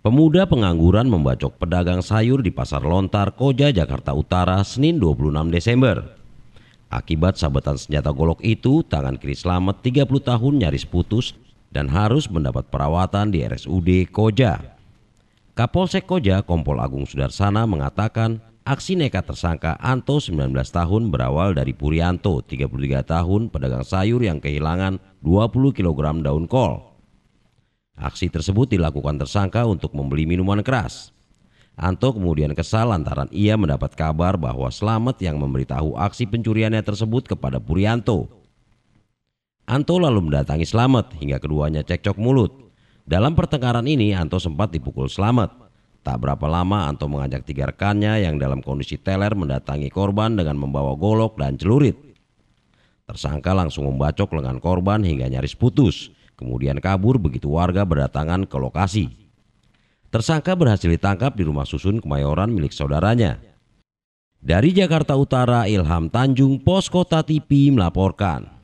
Pemuda pengangguran membacok pedagang sayur di Pasar Lontar, Koja, Jakarta Utara, Senin 26 Desember. Akibat sabetan senjata golok itu, tangan kiri Slamet 30 tahun nyaris putus dan harus mendapat perawatan di RSUD Koja. Kapolsek Koja, Kompol Agung Sudarsana mengatakan aksi nekat tersangka Anto 19 tahun berawal dari Purianto 33 tahun pedagang sayur yang kehilangan 20 kg daun kol. Aksi tersebut dilakukan tersangka untuk membeli minuman keras. Anto kemudian kesal lantaran ia mendapat kabar bahwa Slamet yang memberitahu aksi pencuriannya tersebut kepada Purianto. Anto lalu mendatangi Slamet hingga keduanya cekcok mulut. Dalam pertengkaran ini Anto sempat dipukul Slamet. Tak berapa lama Anto mengajak tiga rekannya yang dalam kondisi teler mendatangi korban dengan membawa golok dan celurit. Tersangka langsung membacok lengan korban hingga nyaris putus kemudian kabur begitu warga berdatangan ke lokasi. Tersangka berhasil ditangkap di rumah susun Kemayoran milik saudaranya. Dari Jakarta Utara, Ilham Tanjung, Poskota Kota TV melaporkan.